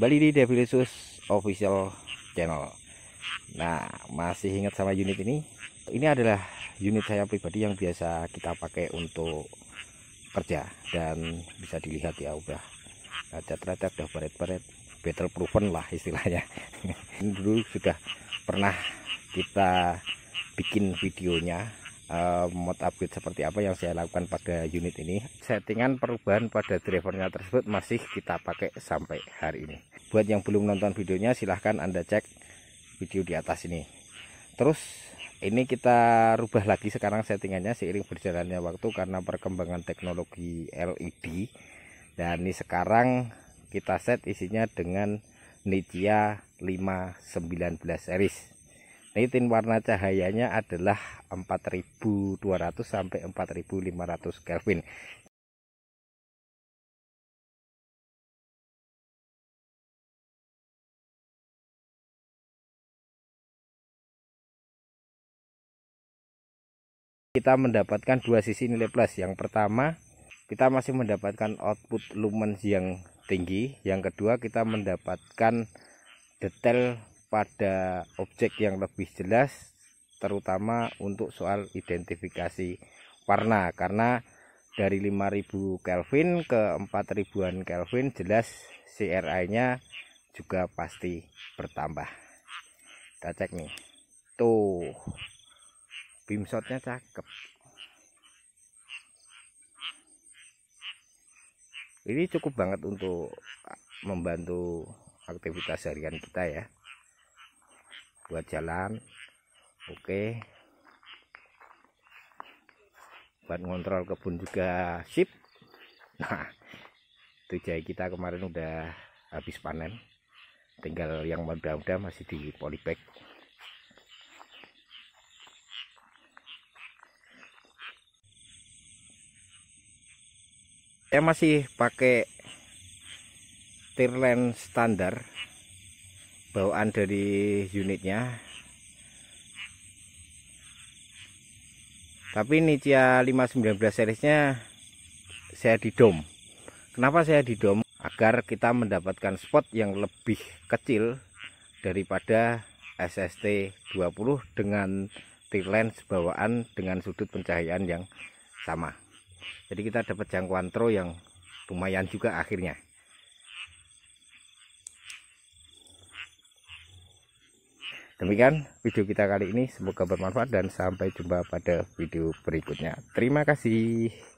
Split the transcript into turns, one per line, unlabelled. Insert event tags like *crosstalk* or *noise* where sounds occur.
kembali di devilicious official channel nah masih ingat sama unit ini ini adalah unit saya pribadi yang biasa kita pakai untuk kerja dan bisa dilihat ya udah cat-cat udah baret-baret better proven lah istilahnya *laughs* ini dulu sudah pernah kita bikin videonya Eh, mod update seperti apa yang saya lakukan pada unit ini settingan perubahan pada drivernya tersebut masih kita pakai sampai hari ini buat yang belum nonton videonya silahkan anda cek video di atas ini terus ini kita rubah lagi sekarang settingannya seiring berjalannya waktu karena perkembangan teknologi LED dan ini sekarang kita set isinya dengan Nitya 519 series ini tin warna cahayanya adalah 4200 sampai 4500 Kelvin. Kita mendapatkan dua sisi nilai plus. Yang pertama, kita masih mendapatkan output lumens yang tinggi. Yang kedua, kita mendapatkan detail pada objek yang lebih jelas terutama untuk soal identifikasi warna karena dari 5000 Kelvin ke 4000-an Kelvin jelas CRI-nya juga pasti bertambah. Kita cek nih. Tuh. Beam shotnya cakep. Ini cukup banget untuk membantu aktivitas harian kita ya buat jalan oke okay. buat ngontrol kebun juga sip nah itu jahe kita kemarin udah habis panen tinggal yang muda-muda masih di polybag saya masih pakai tirlen standar bawaan dari unitnya tapi ini Cia 519 seriesnya saya di didom kenapa saya di didom agar kita mendapatkan spot yang lebih kecil daripada SST 20 dengan t lens bawaan dengan sudut pencahayaan yang sama jadi kita dapat jangkauan tro yang lumayan juga akhirnya Demikian video kita kali ini, semoga bermanfaat dan sampai jumpa pada video berikutnya. Terima kasih.